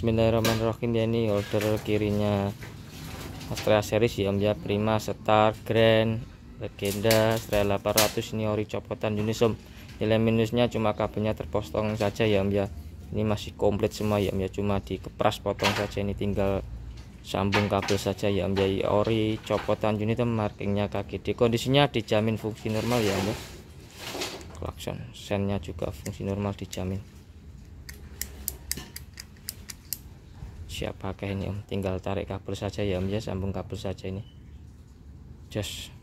Bismillahirrahmanirrahim ya ini holder kirinya Astrea series ya Om ya Prima Star Grand Legenda Astrea 800 ini ori copotan Unisom nilai minusnya cuma kabelnya terpotong saja ya Om ya ini masih komplit semua ya Om ya cuma dikepras potong saja ini tinggal sambung kabel saja ya Om ya. ori copotan unit markingnya kaki. di kondisinya dijamin fungsi normal ya Om ya klakson sennya juga fungsi normal dijamin siap pakai ini om tinggal tarik kabel saja ya om ya sambung kabel saja ini just